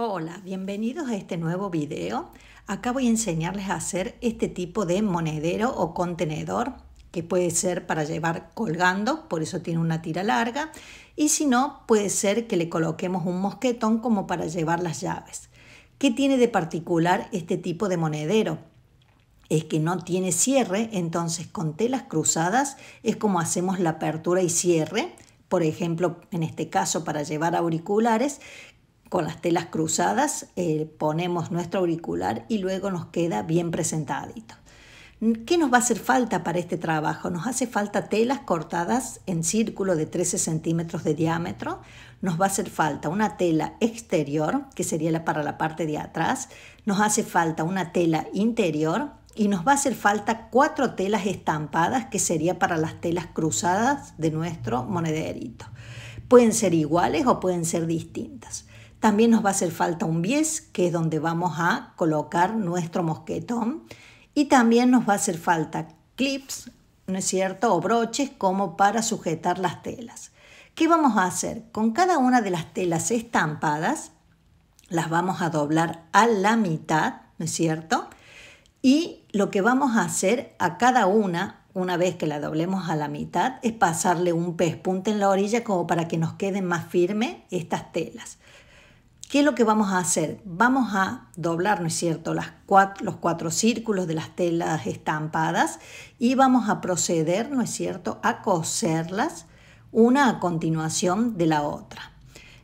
Hola, bienvenidos a este nuevo video. Acá voy a enseñarles a hacer este tipo de monedero o contenedor que puede ser para llevar colgando, por eso tiene una tira larga, y si no, puede ser que le coloquemos un mosquetón como para llevar las llaves. ¿Qué tiene de particular este tipo de monedero? Es que no tiene cierre, entonces con telas cruzadas es como hacemos la apertura y cierre, por ejemplo, en este caso para llevar auriculares, con las telas cruzadas, eh, ponemos nuestro auricular y luego nos queda bien presentadito. ¿Qué nos va a hacer falta para este trabajo? Nos hace falta telas cortadas en círculo de 13 centímetros de diámetro. Nos va a hacer falta una tela exterior, que sería la para la parte de atrás. Nos hace falta una tela interior y nos va a hacer falta cuatro telas estampadas, que sería para las telas cruzadas de nuestro monederito. Pueden ser iguales o pueden ser distintas. También nos va a hacer falta un bies, que es donde vamos a colocar nuestro mosquetón. Y también nos va a hacer falta clips, ¿no es cierto? O broches como para sujetar las telas. ¿Qué vamos a hacer? Con cada una de las telas estampadas, las vamos a doblar a la mitad, ¿no es cierto? Y lo que vamos a hacer a cada una, una vez que la doblemos a la mitad, es pasarle un pespunte en la orilla como para que nos queden más firmes estas telas. ¿Qué es lo que vamos a hacer? Vamos a doblar, ¿no es cierto?, los cuatro círculos de las telas estampadas y vamos a proceder, ¿no es cierto?, a coserlas una a continuación de la otra.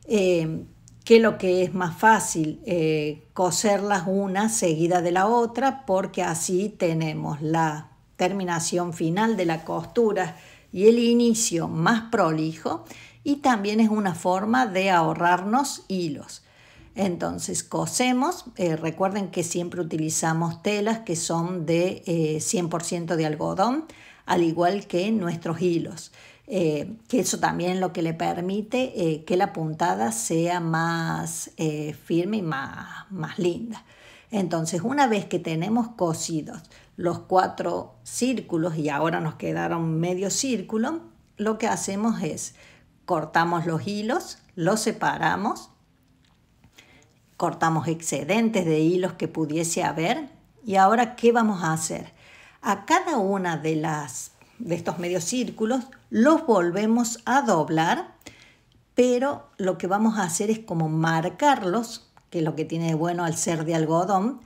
Eh, ¿Qué es lo que es más fácil? Eh, coserlas una seguida de la otra porque así tenemos la terminación final de la costura y el inicio más prolijo y también es una forma de ahorrarnos hilos. Entonces cosemos, eh, recuerden que siempre utilizamos telas que son de 100% eh, de algodón, al igual que nuestros hilos, eh, que eso también lo que le permite que la puntada sea más firme y más, más linda. Entonces una vez que tenemos cosidos los cuatro círculos y ahora nos quedaron medio círculo, lo que hacemos es cortamos los hilos, los separamos, cortamos excedentes de hilos que pudiese haber. ¿Y ahora qué vamos a hacer? A cada una de las de estos medios círculos los volvemos a doblar, pero lo que vamos a hacer es como marcarlos, que es lo que tiene de bueno al ser de algodón,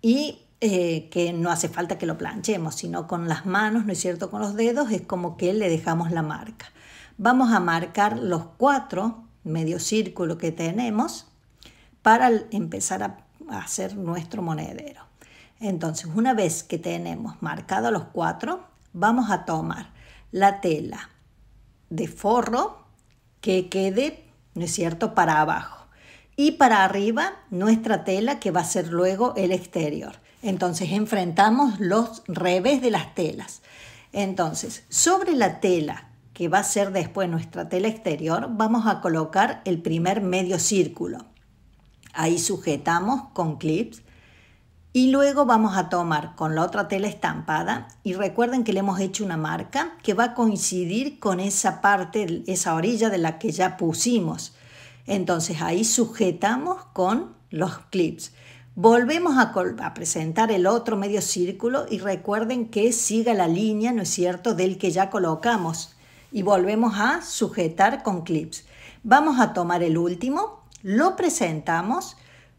y eh, que no hace falta que lo planchemos, sino con las manos, ¿no es cierto? Con los dedos es como que le dejamos la marca. Vamos a marcar los cuatro medios círculos que tenemos para empezar a hacer nuestro monedero. Entonces, una vez que tenemos marcados los cuatro, vamos a tomar la tela de forro que quede, ¿no es cierto?, para abajo. Y para arriba nuestra tela que va a ser luego el exterior. Entonces enfrentamos los revés de las telas. Entonces, sobre la tela que va a ser después nuestra tela exterior, vamos a colocar el primer medio círculo. Ahí sujetamos con clips y luego vamos a tomar con la otra tela estampada y recuerden que le hemos hecho una marca que va a coincidir con esa parte, esa orilla de la que ya pusimos. Entonces ahí sujetamos con los clips. Volvemos a, a presentar el otro medio círculo y recuerden que siga la línea, ¿no es cierto?, del que ya colocamos. Y volvemos a sujetar con clips. Vamos a tomar el último lo presentamos,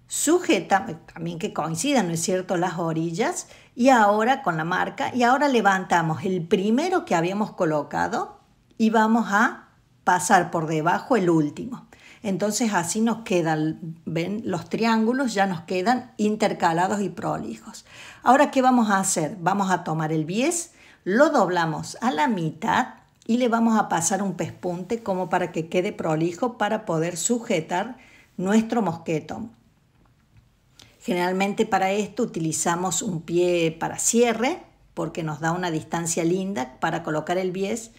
sujetamos, también que coincidan, ¿no es cierto?, las orillas, y ahora con la marca, y ahora levantamos el primero que habíamos colocado y vamos a pasar por debajo el último. Entonces así nos quedan, ven, los triángulos ya nos quedan intercalados y prolijos. Ahora, ¿qué vamos a hacer? Vamos a tomar el 10, lo doblamos a la mitad y le vamos a pasar un pespunte como para que quede prolijo para poder sujetar nuestro mosquetón. Generalmente para esto utilizamos un pie para cierre porque nos da una distancia linda para colocar el bies,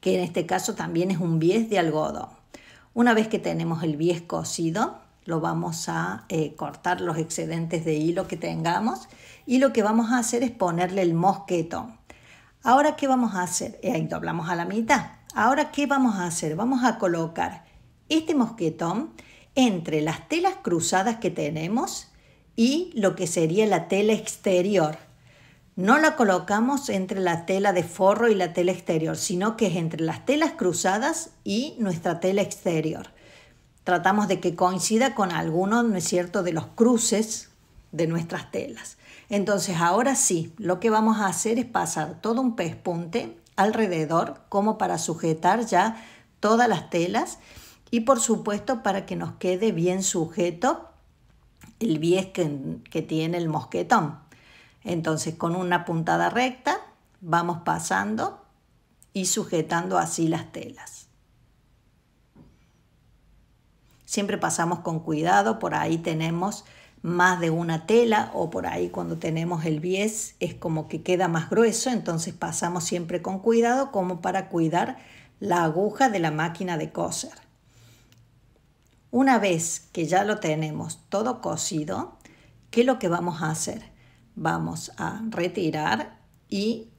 que en este caso también es un bies de algodón. Una vez que tenemos el bies cosido, lo vamos a eh, cortar los excedentes de hilo que tengamos y lo que vamos a hacer es ponerle el mosquetón. Ahora, ¿qué vamos a hacer? Eh, ahí doblamos a la mitad. Ahora, ¿qué vamos a hacer? Vamos a colocar este mosquetón entre las telas cruzadas que tenemos y lo que sería la tela exterior. No la colocamos entre la tela de forro y la tela exterior, sino que es entre las telas cruzadas y nuestra tela exterior. Tratamos de que coincida con alguno, ¿no es cierto?, de los cruces de nuestras telas. Entonces ahora sí, lo que vamos a hacer es pasar todo un pespunte alrededor como para sujetar ya todas las telas y por supuesto para que nos quede bien sujeto el bies que, que tiene el mosquetón. Entonces con una puntada recta vamos pasando y sujetando así las telas. Siempre pasamos con cuidado, por ahí tenemos más de una tela o por ahí cuando tenemos el bies es como que queda más grueso, entonces pasamos siempre con cuidado como para cuidar la aguja de la máquina de coser. Una vez que ya lo tenemos todo cosido, que lo que vamos a hacer? Vamos a retirar y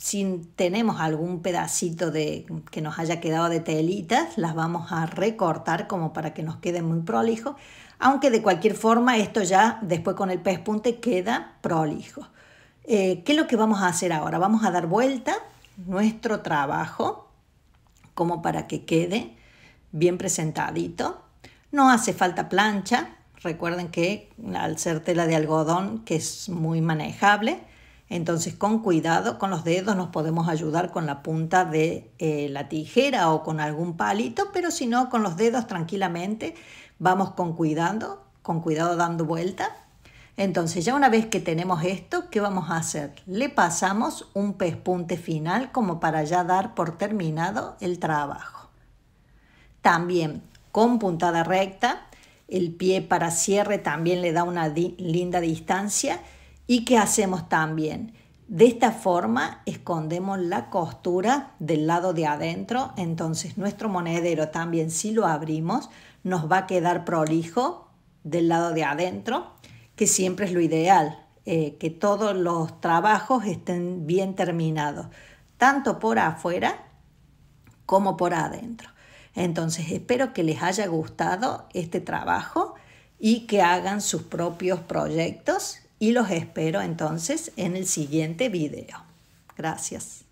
si tenemos algún pedacito de, que nos haya quedado de telitas, las vamos a recortar como para que nos quede muy prolijo, aunque de cualquier forma esto ya después con el pespunte queda prolijo. Eh, ¿Qué es lo que vamos a hacer ahora? Vamos a dar vuelta nuestro trabajo como para que quede bien presentadito. No hace falta plancha, recuerden que al ser tela de algodón, que es muy manejable, entonces, con cuidado con los dedos nos podemos ayudar con la punta de eh, la tijera o con algún palito, pero si no, con los dedos tranquilamente vamos con cuidado, con cuidado dando vuelta. Entonces, ya una vez que tenemos esto, ¿qué vamos a hacer? Le pasamos un pespunte final como para ya dar por terminado el trabajo. También con puntada recta, el pie para cierre también le da una linda distancia ¿Y qué hacemos también? De esta forma escondemos la costura del lado de adentro, entonces nuestro monedero también si lo abrimos nos va a quedar prolijo del lado de adentro, que siempre es lo ideal, eh, que todos los trabajos estén bien terminados, tanto por afuera como por adentro. Entonces espero que les haya gustado este trabajo y que hagan sus propios proyectos y los espero entonces en el siguiente video. Gracias.